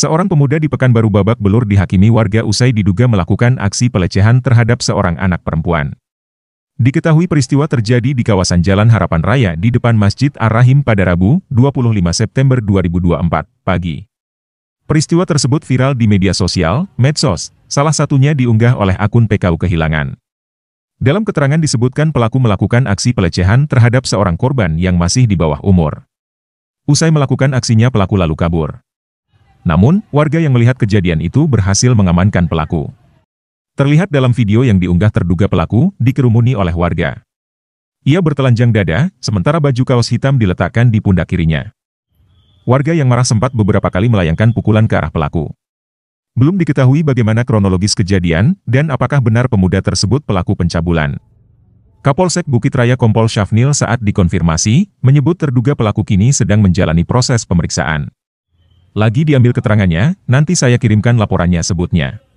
Seorang pemuda di Pekanbaru babak belur dihakimi warga usai diduga melakukan aksi pelecehan terhadap seorang anak perempuan. Diketahui peristiwa terjadi di kawasan Jalan Harapan Raya di depan Masjid Ar-Rahim pada Rabu, 25 September 2024, pagi. Peristiwa tersebut viral di media sosial, medsos, salah satunya diunggah oleh akun PKU Kehilangan. Dalam keterangan disebutkan pelaku melakukan aksi pelecehan terhadap seorang korban yang masih di bawah umur. Usai melakukan aksinya pelaku lalu kabur. Namun, warga yang melihat kejadian itu berhasil mengamankan pelaku. Terlihat dalam video yang diunggah terduga pelaku dikerumuni oleh warga. Ia bertelanjang dada, sementara baju kaos hitam diletakkan di pundak kirinya. Warga yang marah sempat beberapa kali melayangkan pukulan ke arah pelaku. Belum diketahui bagaimana kronologis kejadian dan apakah benar pemuda tersebut pelaku pencabulan. Kapolsek Bukit Raya Kompol Syafnil saat dikonfirmasi, menyebut terduga pelaku kini sedang menjalani proses pemeriksaan. Lagi diambil keterangannya, nanti saya kirimkan laporannya sebutnya.